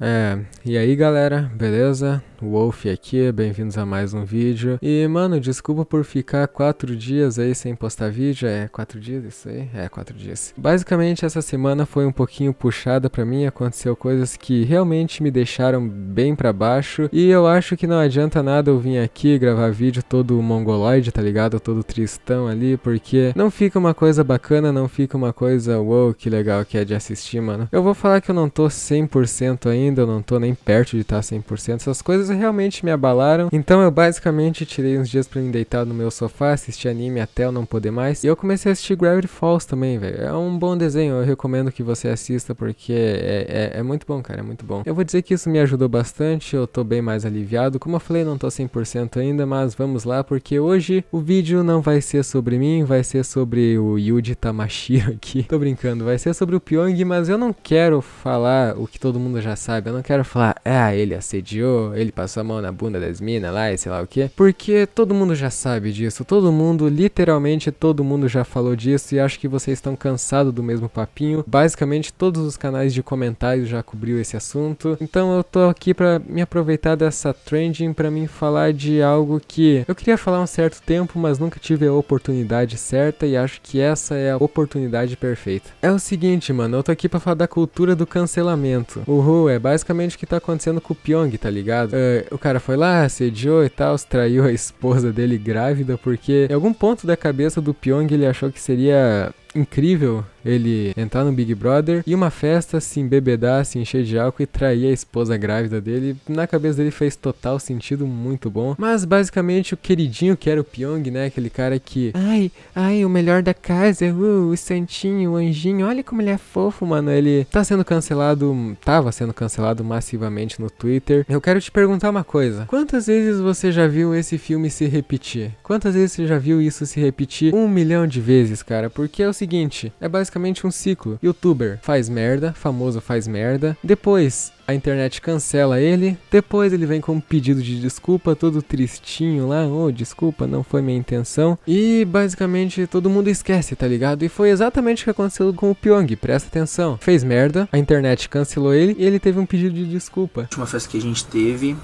É, e aí galera, beleza? Wolf aqui, bem-vindos a mais um vídeo. E mano, desculpa por ficar quatro dias aí sem postar vídeo, é quatro dias isso aí? É, quatro dias. Basicamente essa semana foi um pouquinho puxada pra mim, aconteceu coisas que realmente me deixaram bem pra baixo. E eu acho que não adianta nada eu vir aqui gravar vídeo todo mongoloide, tá ligado? Todo tristão ali, porque não fica uma coisa bacana, não fica uma coisa wow, que legal que é de assistir, mano. Eu vou falar que eu não tô 100% ainda ainda, eu não tô nem perto de tá estar 100%. Essas coisas realmente me abalaram. Então eu basicamente tirei uns dias para me deitar no meu sofá, assistir anime até eu não poder mais. E eu comecei a assistir Gravity Falls também, velho. É um bom desenho, eu recomendo que você assista porque é, é, é, muito bom, cara, é muito bom. Eu vou dizer que isso me ajudou bastante, eu tô bem mais aliviado. Como eu falei, não tô 100% ainda, mas vamos lá porque hoje o vídeo não vai ser sobre mim, vai ser sobre o Yuji Tamashiro aqui. Tô brincando, vai ser sobre o Pyong, mas eu não quero falar o que todo mundo já sabe sabe? Eu não quero falar, ah, ele assediou, ele passou a mão na bunda das minas lá e sei lá o que. Porque todo mundo já sabe disso. Todo mundo, literalmente todo mundo já falou disso e acho que vocês estão cansados do mesmo papinho. Basicamente todos os canais de comentários já cobriu esse assunto. Então eu tô aqui pra me aproveitar dessa trending pra mim falar de algo que eu queria falar um certo tempo, mas nunca tive a oportunidade certa e acho que essa é a oportunidade perfeita. É o seguinte, mano, eu tô aqui pra falar da cultura do cancelamento. Uhul, é basicamente o que tá acontecendo com o Pyong, tá ligado? Uh, o cara foi lá, assediou e tal, traiu a esposa dele grávida, porque em algum ponto da cabeça do Pyong ele achou que seria incrível ele entrar no Big Brother e uma festa, se embebedar, se encher de álcool e trair a esposa grávida dele. Na cabeça dele fez total sentido, muito bom. Mas basicamente o queridinho que era o Pyong, né? Aquele cara que. Ai, ai, o melhor da casa, é, uh, o santinho, o anjinho, olha como ele é fofo, mano. Ele tá sendo cancelado, tava sendo cancelado massivamente no Twitter. Eu quero te perguntar uma coisa: quantas vezes você já viu esse filme se repetir? Quantas vezes você já viu isso se repetir? Um milhão de vezes, cara, porque é o seguinte seguinte, é basicamente um ciclo. Youtuber faz merda, famoso faz merda, depois a internet cancela ele, depois ele vem com um pedido de desculpa, todo tristinho lá, oh, desculpa, não foi minha intenção. E basicamente todo mundo esquece, tá ligado? E foi exatamente o que aconteceu com o Pyong, presta atenção. Fez merda, a internet cancelou ele e ele teve um pedido de desculpa. A última festa que a gente teve,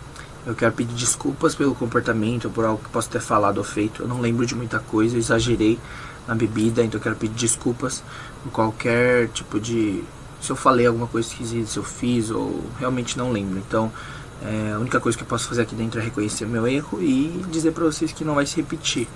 eu quero pedir desculpas pelo comportamento, por algo que posso ter falado ou feito. Eu não lembro de muita coisa, eu exagerei na bebida, então eu quero pedir desculpas por qualquer tipo de. Se eu falei alguma coisa esquisita, se eu fiz ou realmente não lembro. Então, é, a única coisa que eu posso fazer aqui dentro é reconhecer meu erro e dizer para vocês que não vai se repetir.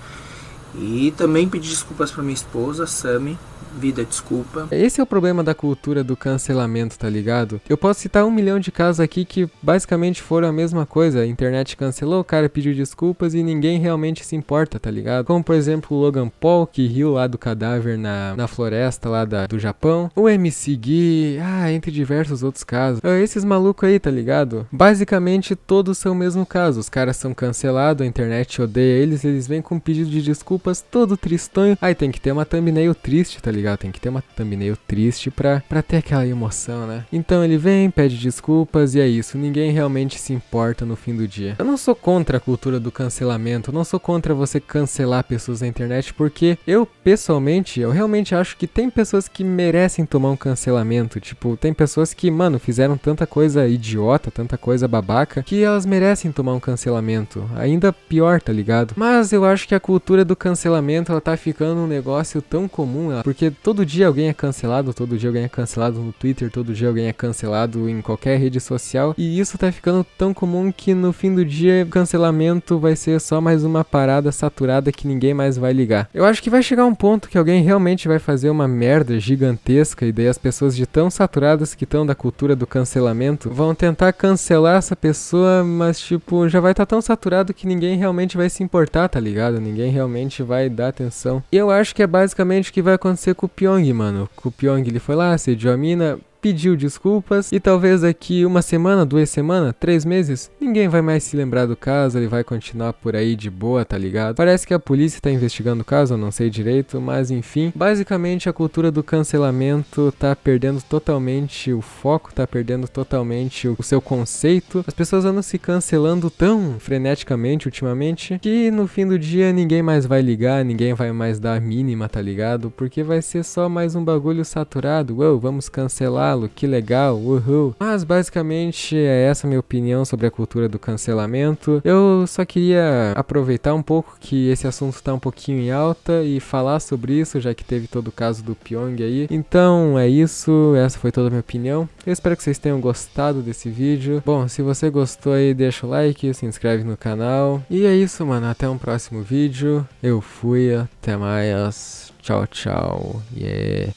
E também pedir desculpas para minha esposa, Sami, vida, desculpa. Esse é o problema da cultura do cancelamento, tá ligado? Eu posso citar um milhão de casos aqui que basicamente foram a mesma coisa. A internet cancelou, o cara pediu desculpas e ninguém realmente se importa, tá ligado? Como por exemplo o Logan Paul, que riu lá do cadáver na, na floresta lá da, do Japão. O MC Gui, ah, entre diversos outros casos. Ah, esses malucos aí, tá ligado? Basicamente todos são o mesmo caso. Os caras são cancelados, a internet odeia eles, eles vêm com um pedido de desculpas todo tristonho. Aí tem que ter uma thumbnail triste, tá ligado? tem que ter uma thumbnail triste pra, pra ter aquela emoção, né? Então ele vem, pede desculpas e é isso. Ninguém realmente se importa no fim do dia. Eu não sou contra a cultura do cancelamento, não sou contra você cancelar pessoas na internet, porque eu, pessoalmente, eu realmente acho que tem pessoas que merecem tomar um cancelamento. Tipo, tem pessoas que, mano, fizeram tanta coisa idiota, tanta coisa babaca, que elas merecem tomar um cancelamento. Ainda pior, tá ligado? Mas eu acho que a cultura do cancelamento, ela tá ficando um negócio tão comum, porque todo dia alguém é cancelado, todo dia alguém é cancelado no Twitter, todo dia alguém é cancelado em qualquer rede social. E isso tá ficando tão comum que no fim do dia cancelamento vai ser só mais uma parada saturada que ninguém mais vai ligar. Eu acho que vai chegar um ponto que alguém realmente vai fazer uma merda gigantesca e daí as pessoas de tão saturadas que estão da cultura do cancelamento vão tentar cancelar essa pessoa, mas tipo, já vai estar tá tão saturado que ninguém realmente vai se importar, tá ligado? Ninguém realmente vai dar atenção. E eu acho que é basicamente o que vai acontecer com com o Pyong, mano. Com o Pyong, ele foi lá, sediou a mina, pediu desculpas e talvez daqui uma semana, duas semanas, três meses, ninguém vai mais se lembrar do caso, ele vai continuar por aí de boa, tá ligado? Parece que a polícia tá investigando o caso, eu não sei direito, mas enfim, basicamente a cultura do cancelamento tá perdendo totalmente o foco, tá perdendo totalmente o seu conceito. As pessoas andam se cancelando tão freneticamente ultimamente que no fim do dia ninguém mais vai ligar, ninguém vai mais dar a mínima, tá ligado? Porque vai ser só mais um bagulho saturado, uou, vamos cancelar que legal, uhul. Mas basicamente é essa minha opinião sobre a cultura do cancelamento. Eu só queria aproveitar um pouco que esse assunto está um pouquinho em alta e falar sobre isso, já que teve todo o caso do Pyong aí. Então é isso, essa foi toda a minha opinião. Eu espero que vocês tenham gostado desse vídeo. Bom, se você gostou aí, deixa o like, se inscreve no canal. E é isso, mano, até um próximo vídeo. Eu fui, até mais. Tchau, tchau. Yeah.